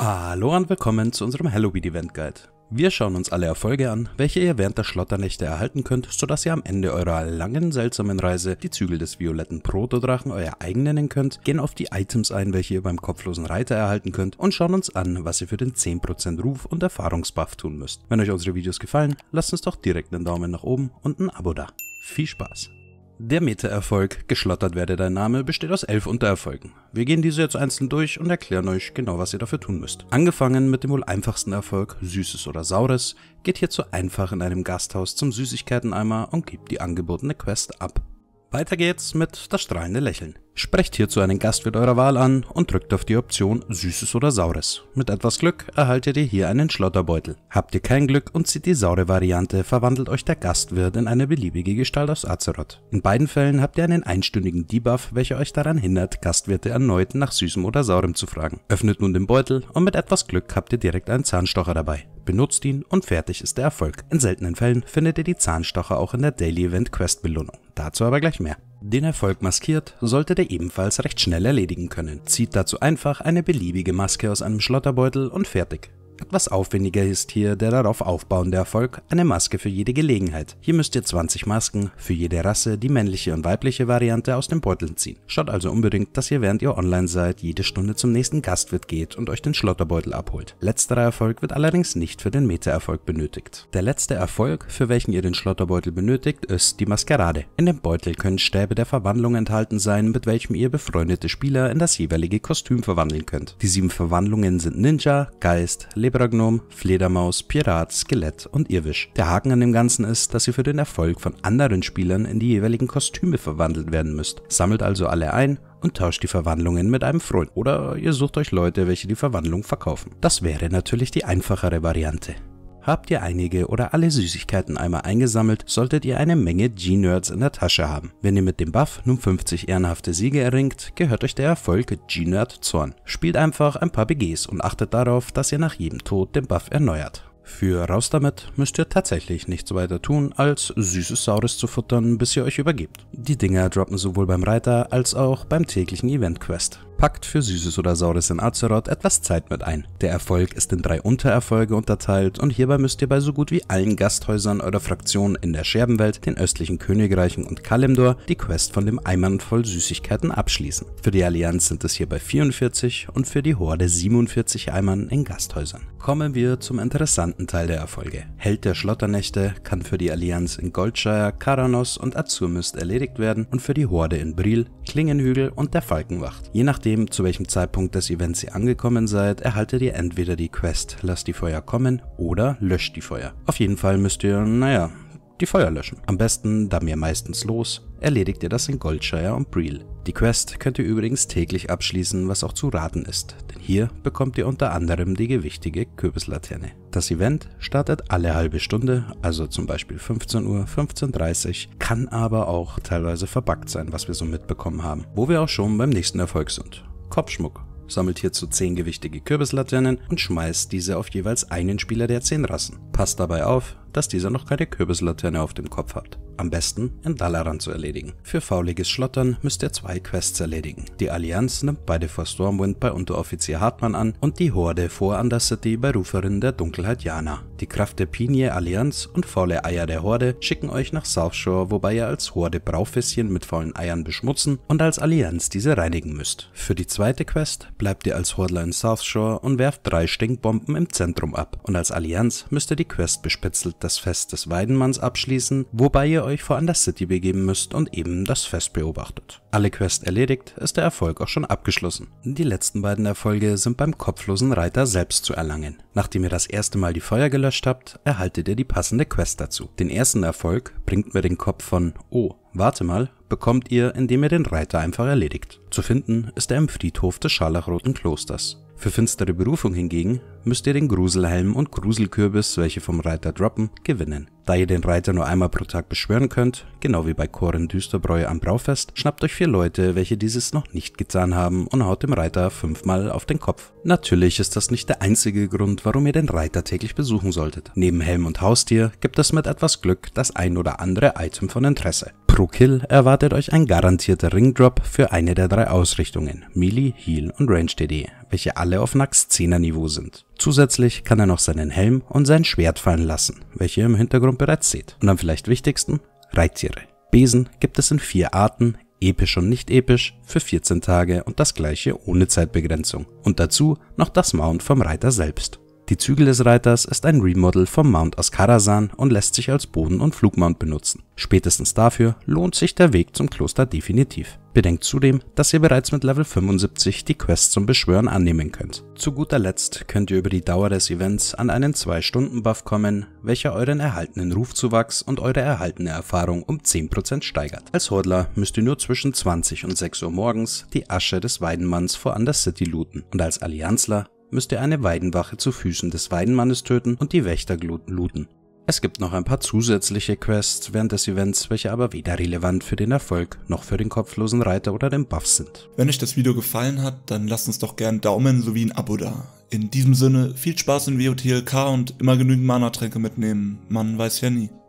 Hallo und willkommen zu unserem Halloween Event Guide. Wir schauen uns alle Erfolge an, welche ihr während der Schlotternächte erhalten könnt, sodass ihr am Ende eurer langen, seltsamen Reise die Zügel des violetten Protodrachen euer eigen nennen könnt, gehen auf die Items ein, welche ihr beim kopflosen Reiter erhalten könnt und schauen uns an, was ihr für den 10% Ruf und Erfahrungsbuff tun müsst. Wenn euch unsere Videos gefallen, lasst uns doch direkt einen Daumen nach oben und ein Abo da. Viel Spaß! Der Meta-Erfolg, geschlottert werde dein Name, besteht aus elf Untererfolgen. Wir gehen diese jetzt einzeln durch und erklären euch genau, was ihr dafür tun müsst. Angefangen mit dem wohl einfachsten Erfolg, Süßes oder Saures, geht hierzu einfach in einem Gasthaus zum Süßigkeiteneimer und gibt die angebotene Quest ab. Weiter geht's mit das strahlende Lächeln. Sprecht hierzu einen Gastwirt eurer Wahl an und drückt auf die Option Süßes oder Saures. Mit etwas Glück erhaltet ihr hier einen Schlotterbeutel. Habt ihr kein Glück und zieht die saure Variante, verwandelt euch der Gastwirt in eine beliebige Gestalt aus Azeroth. In beiden Fällen habt ihr einen einstündigen Debuff, welcher euch daran hindert, Gastwirte erneut nach Süßem oder Saurem zu fragen. Öffnet nun den Beutel und mit etwas Glück habt ihr direkt einen Zahnstocher dabei benutzt ihn und fertig ist der Erfolg. In seltenen Fällen findet ihr die Zahnstocher auch in der Daily Event Quest Belohnung. Dazu aber gleich mehr. Den Erfolg maskiert, solltet ihr ebenfalls recht schnell erledigen können. Zieht dazu einfach eine beliebige Maske aus einem Schlotterbeutel und fertig. Etwas aufwendiger ist hier der darauf aufbauende Erfolg, eine Maske für jede Gelegenheit. Hier müsst ihr 20 Masken für jede Rasse, die männliche und weibliche Variante aus dem Beutel ziehen. Schaut also unbedingt, dass ihr während ihr online seid, jede Stunde zum nächsten Gastwirt geht und euch den Schlotterbeutel abholt. Letzterer Erfolg wird allerdings nicht für den Meta-Erfolg benötigt. Der letzte Erfolg, für welchen ihr den Schlotterbeutel benötigt, ist die Maskerade. In dem Beutel können Stäbe der Verwandlung enthalten sein, mit welchem ihr befreundete Spieler in das jeweilige Kostüm verwandeln könnt. Die sieben Verwandlungen sind Ninja, Geist, Leon, Lebragnom, Fledermaus, Pirat, Skelett und Irwisch. Der Haken an dem Ganzen ist, dass ihr für den Erfolg von anderen Spielern in die jeweiligen Kostüme verwandelt werden müsst. Sammelt also alle ein und tauscht die Verwandlungen mit einem Freund oder ihr sucht euch Leute, welche die Verwandlung verkaufen. Das wäre natürlich die einfachere Variante. Habt ihr einige oder alle Süßigkeiten einmal eingesammelt, solltet ihr eine Menge G-Nerds in der Tasche haben. Wenn ihr mit dem Buff nun 50 ehrenhafte Siege erringt, gehört euch der Erfolg G-Nerd Zorn. Spielt einfach ein paar BGs und achtet darauf, dass ihr nach jedem Tod den Buff erneuert. Für Raus damit müsst ihr tatsächlich nichts weiter tun, als süßes Saures zu futtern, bis ihr euch übergebt. Die Dinger droppen sowohl beim Reiter als auch beim täglichen Event-Quest packt für Süßes oder Saures in Azeroth etwas Zeit mit ein. Der Erfolg ist in drei Untererfolge unterteilt und hierbei müsst ihr bei so gut wie allen Gasthäusern oder Fraktionen in der Scherbenwelt, den östlichen Königreichen und Kalimdor die Quest von dem Eimern voll Süßigkeiten abschließen. Für die Allianz sind es hierbei 44 und für die Horde 47 Eimern in Gasthäusern. Kommen wir zum interessanten Teil der Erfolge. Held der Schlotternächte kann für die Allianz in Goldshire, Karanos und Azurmist erledigt werden und für die Horde in Bril, Klingenhügel und der Falkenwacht. Je nachdem nachdem, zu welchem Zeitpunkt des Events ihr angekommen seid, erhaltet ihr entweder die Quest Lasst die Feuer kommen oder Löscht die Feuer. Auf jeden Fall müsst ihr, naja, die Feuer löschen. Am besten, da mir meistens los, erledigt ihr das in Goldshire und Breel. Die Quest könnt ihr übrigens täglich abschließen, was auch zu raten ist, denn hier bekommt ihr unter anderem die gewichtige Kürbislaterne. Das Event startet alle halbe Stunde, also zum Beispiel 15 Uhr, 15.30 Uhr, kann aber auch teilweise verbuggt sein, was wir so mitbekommen haben. Wo wir auch schon beim nächsten Erfolg sind. Kopfschmuck sammelt hierzu 10 gewichtige Kürbislaternen und schmeißt diese auf jeweils einen Spieler der 10 Rassen. Passt dabei auf, dass dieser noch keine Kürbislaterne auf dem Kopf hat am besten in Dalaran zu erledigen. Für fauliges Schlottern müsst ihr zwei Quests erledigen. Die Allianz nimmt beide vor Stormwind bei Unteroffizier Hartmann an und die Horde vor Undercity bei Ruferin der Dunkelheit Jana. Die Kraft der Pinie Allianz und faule Eier der Horde schicken euch nach South Shore, wobei ihr als Horde Braufässchen mit faulen Eiern beschmutzen und als Allianz diese reinigen müsst. Für die zweite Quest bleibt ihr als Hordler in South Shore und werft drei Stinkbomben im Zentrum ab. Und als Allianz müsst ihr die Quest bespitzelt das Fest des Weidenmanns abschließen, wobei ihr euch vor Undercity begeben müsst und eben das Fest beobachtet. Alle Quests erledigt, ist der Erfolg auch schon abgeschlossen. Die letzten beiden Erfolge sind beim kopflosen Reiter selbst zu erlangen. Nachdem ihr das erste Mal die Feuer gelöscht habt, erhaltet ihr die passende Quest dazu. Den ersten Erfolg bringt mir den Kopf von Oh, warte mal, bekommt ihr, indem ihr den Reiter einfach erledigt. Zu finden ist er im Friedhof des Scharlachroten Klosters. Für finstere Berufung hingegen müsst ihr den Gruselhelm und Gruselkürbis, welche vom Reiter droppen, gewinnen. Da ihr den Reiter nur einmal pro Tag beschwören könnt, genau wie bei Koren Düsterbräu am Braufest, schnappt euch vier Leute, welche dieses noch nicht getan haben und haut dem Reiter fünfmal auf den Kopf. Natürlich ist das nicht der einzige Grund, warum ihr den Reiter täglich besuchen solltet. Neben Helm und Haustier gibt es mit etwas Glück das ein oder andere Item von Interesse. Pro Kill erwartet euch ein garantierter Ringdrop für eine der drei Ausrichtungen, Melee, Heal und Range DD welche alle auf Nax 10er Niveau sind. Zusätzlich kann er noch seinen Helm und sein Schwert fallen lassen, welche ihr im Hintergrund bereits seht. Und am vielleicht wichtigsten, Reittiere. Besen gibt es in vier Arten, episch und nicht episch, für 14 Tage und das gleiche ohne Zeitbegrenzung. Und dazu noch das Mount vom Reiter selbst. Die Zügel des Reiters ist ein Remodel vom Mount Askarasan und lässt sich als Boden- und Flugmount benutzen. Spätestens dafür lohnt sich der Weg zum Kloster definitiv. Bedenkt zudem, dass ihr bereits mit Level 75 die Quest zum Beschwören annehmen könnt. Zu guter Letzt könnt ihr über die Dauer des Events an einen 2-Stunden-Buff kommen, welcher euren erhaltenen Rufzuwachs und eure erhaltene Erfahrung um 10% steigert. Als Hordler müsst ihr nur zwischen 20 und 6 Uhr morgens die Asche des Weidenmanns vor Undercity looten und als Allianzler müsst ihr eine Weidenwache zu Füßen des Weidenmannes töten und die Wächter looten. Es gibt noch ein paar zusätzliche Quests während des Events, welche aber weder relevant für den Erfolg noch für den kopflosen Reiter oder den Buff sind. Wenn euch das Video gefallen hat, dann lasst uns doch gern Daumen sowie ein Abo da. In diesem Sinne, viel Spaß in WOTLK und immer genügend Mana-Tränke mitnehmen. Man weiß ja nie.